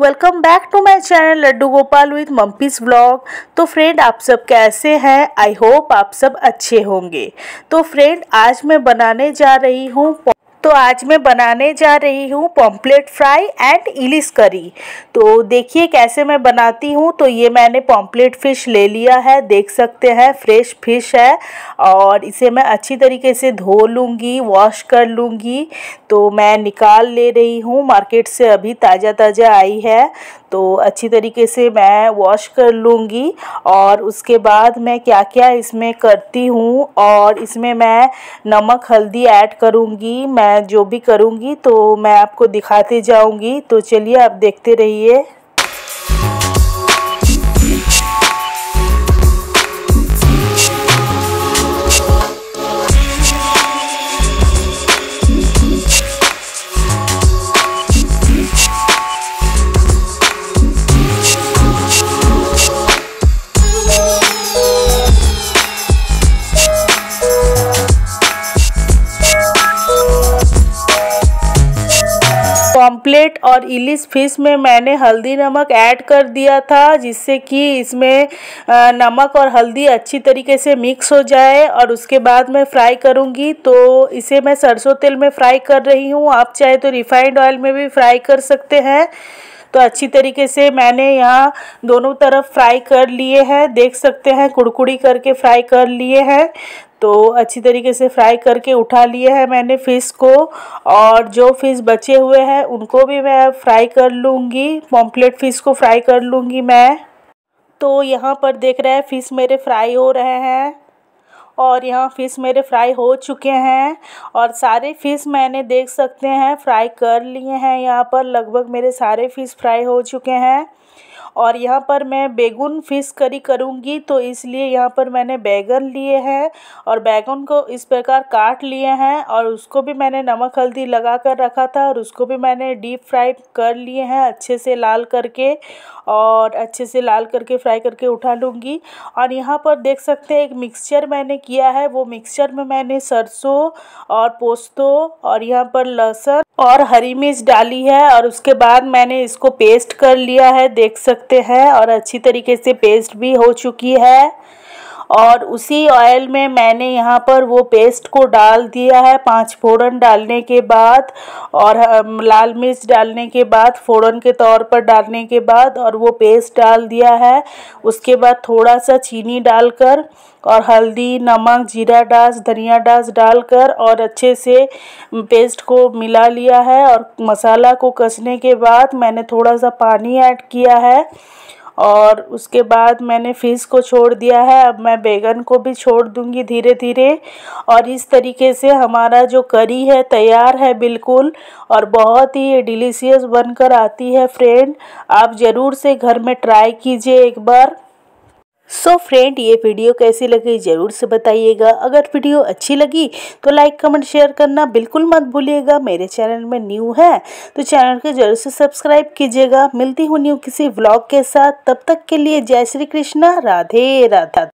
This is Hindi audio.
welcome back to my channel Laddu Gopal with मम्पीज ब्लॉग तो फ्रेंड आप सब कैसे हैं आई होप आप सब अच्छे होंगे तो फ्रेंड आज मैं बनाने जा रही हूँ तो आज मैं बनाने जा रही हूँ पॉम्पलेट फ्राई एंड इलिस करी तो देखिए कैसे मैं बनाती हूँ तो ये मैंने पॉम्पलेट फ़िश ले लिया है देख सकते हैं फ्रेश फिश है और इसे मैं अच्छी तरीके से धो लूँगी वॉश कर लूँगी तो मैं निकाल ले रही हूँ मार्केट से अभी ताज़ा ताज़ा आई है तो अच्छी तरीके से मैं वॉश कर लूँगी और उसके बाद मैं क्या क्या इसमें करती हूँ और इसमें मैं नमक हल्दी ऐड करूँगी मैं जो भी करूँगी तो मैं आपको दिखाते जाऊँगी तो चलिए आप देखते रहिए पॉम्पलेट और इलिस फिश में मैंने हल्दी नमक ऐड कर दिया था जिससे कि इसमें नमक और हल्दी अच्छी तरीके से मिक्स हो जाए और उसके बाद मैं फ्राई करूँगी तो इसे मैं सरसों तेल में फ्राई कर रही हूँ आप चाहे तो रिफाइंड ऑयल में भी फ्राई कर सकते हैं तो अच्छी तरीके से मैंने यहाँ दोनों तरफ फ्राई कर लिए हैं देख सकते हैं कुड़कुड़ी करके फ्राई कर लिए हैं तो अच्छी तरीके से फ्राई करके उठा लिया है मैंने फ़िश को और जो फ़िश बचे हुए हैं उनको भी मैं फ्राई कर लूँगी पॉम्पलेट फ़िश को फ्राई कर लूँगी मैं तो यहाँ पर देख रहे हैं फ़िश मेरे फ्राई हो रहे हैं और यहाँ फ़िश मेरे फ्राई हो चुके हैं और सारे फ़िश मैंने देख सकते हैं फ्राई कर लिए हैं यहाँ पर लगभग मेरे सारे फ़िश फ्राई हो चुके हैं और यहाँ पर मैं बैगन फिश करी करूँगी तो इसलिए यहाँ पर मैंने बैगन लिए हैं और बैगन को इस प्रकार काट लिए हैं और उसको भी मैंने नमक हल्दी लगा कर रखा था और उसको भी मैंने डीप फ्राई कर लिए हैं अच्छे से लाल करके और अच्छे से लाल करके फ्राई करके उठा लूँगी और यहाँ पर देख सकते हैं एक मिक्सचर मैंने किया है वो मिक्सचर में मैंने सरसों और पोस्तों और यहाँ पर लहसुन और हरी मिर्च डाली है और उसके बाद मैंने इसको पेस्ट कर लिया है देख सकते हैं और अच्छी तरीके से पेस्ट भी हो चुकी है और उसी ऑयल में मैंने यहाँ पर वो पेस्ट को डाल दिया है पाँच फोड़न डालने के बाद और लाल मिर्च डालने के बाद फोड़न के तौर पर डालने के बाद और वो पेस्ट डाल दिया है उसके बाद थोड़ा सा चीनी डालकर और हल्दी नमक जीरा डास धनिया डास डालकर और अच्छे से पेस्ट को मिला लिया है और मसाला को कसने के बाद मैंने थोड़ा सा पानी ऐड किया है और उसके बाद मैंने फ़िश को छोड़ दिया है अब मैं बैगन को भी छोड़ दूंगी धीरे धीरे और इस तरीके से हमारा जो करी है तैयार है बिल्कुल और बहुत ही डिलीशियस बनकर आती है फ्रेंड आप ज़रूर से घर में ट्राई कीजिए एक बार सो so फ्रेंड ये वीडियो कैसी लगी ज़रूर से बताइएगा अगर वीडियो अच्छी लगी तो लाइक कमेंट शेयर करना बिल्कुल मत भूलिएगा मेरे चैनल में न्यू है तो चैनल को जरूर से सब्सक्राइब कीजिएगा मिलती हूँ न्यू किसी व्लॉग के साथ तब तक के लिए जय श्री कृष्णा राधे राधा